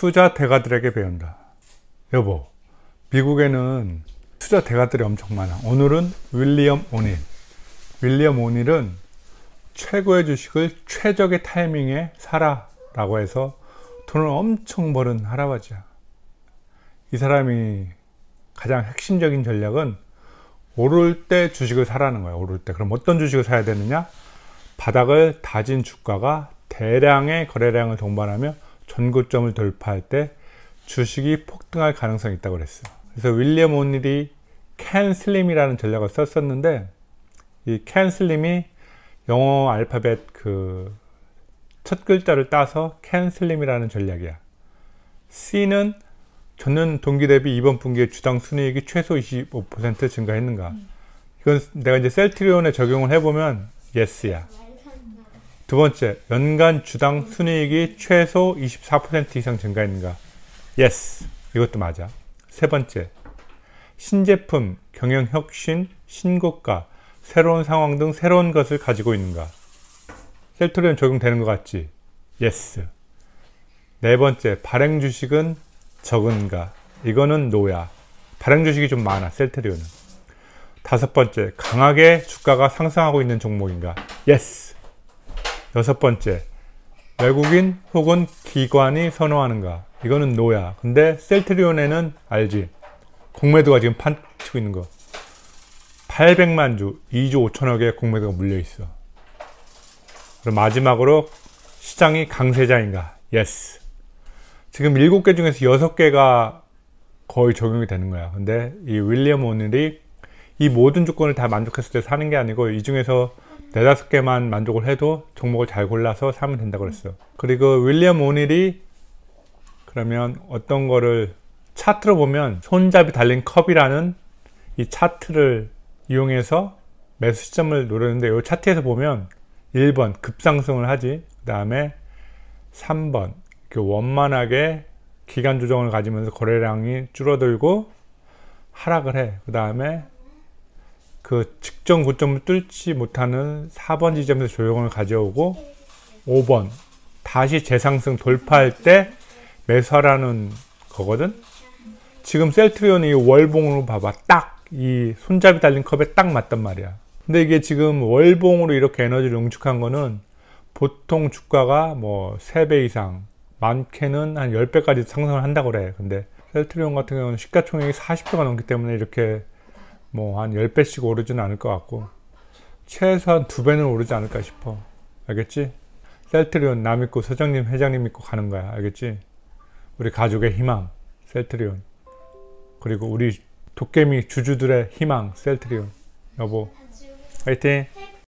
투자 대가들에게 배운다. 여보, 미국에는 투자 대가들이 엄청 많아. 오늘은 윌리엄 오닐. 윌리엄 오닐은 최고의 주식을 최적의 타이밍에 사라 라고 해서 돈을 엄청 버는 할아버지야. 이 사람이 가장 핵심적인 전략은 오를 때 주식을 사라는 거야. 오를 때. 그럼 어떤 주식을 사야 되느냐? 바닥을 다진 주가가 대량의 거래량을 동반하며 전고점을 돌파할 때 주식이 폭등할 가능성이 있다고 그랬어요. 그래서 윌리엄 오닐이 캔 슬림이라는 전략을 썼었는데 이캔 슬림이 영어 알파벳 그 첫 글자를 따서 캔 슬림이라는 전략이야. C는 전년 동기 대비 이번 분기에 주당 순이익이 최소 25% 증가했는가. 음. 이건 내가 이제 셀트리온에 적용을 해보면 예스야. 두 번째, 연간 주당 순이익이 최소 24% 이상 증가했는가? yes. 이것도 맞아. 세 번째, 신제품, 경영혁신, 신고가, 새로운 상황 등 새로운 것을 가지고 있는가? 셀토리온 적용되는 것 같지? yes. 네 번째, 발행 주식은 적은가? 이거는 노야. 발행 주식이 좀 많아, 셀트리온은. 다섯 번째, 강하게 주가가 상승하고 있는 종목인가? yes. 여섯 번째, 외국인 혹은 기관이 선호하는가? 이거는 노야. 근데 셀트리온에는 알지. 공매도가 지금 판치고 있는 거. 800만 주, 2조 5천억의 공매도가 물려 있어. 그럼 마지막으로 시장이 강세자인가? 예스. 지금 7개 중에서 6개가 거의 적용이 되는 거야. 근데 이 윌리엄 오늘이 이 모든 조건을 다 만족했을 때 사는 게 아니고 이 중에서 네다섯 개만 만족을 해도 종목을 잘 골라서 사면 된다고 그랬어. 그리고 윌리엄 오닐이 그러면 어떤 거를 차트로 보면 손잡이 달린 컵이라는 이 차트를 이용해서 매수 시점을 노렸는데 이 차트에서 보면 1번 급상승을 하지 그 다음에 3번 그 원만하게 기간 조정을 가지면서 거래량이 줄어들고 하락을 해그 다음에 그 측정 고점을 뚫지 못하는 4번 지점에서 조형을 가져오고 5번 다시 재상승 돌파할 때 매수하라는 거거든 지금 셀트리온이 월봉으로 봐봐 딱 이 손잡이 달린 컵에 딱 맞단 말이야 근데 이게 지금 월봉으로 이렇게 에너지를 응축한 거는 보통 주가가 뭐 3배 이상 많게는 한 10배까지 상승을 한다고 그래 근데 셀트리온 같은 경우는 시가총액이 40배가 넘기 때문에 이렇게 뭐한 10배씩 오르지는 않을 것 같고 최소한 두 배는 오르지 않을까 싶어 알겠지? 셀트리온 남 있고 서장님 회장님 있고 가는 거야 알겠지? 우리 가족의 희망 셀트리온 그리고 우리 도깨미 주주들의 희망 셀트리온 여보 화이팅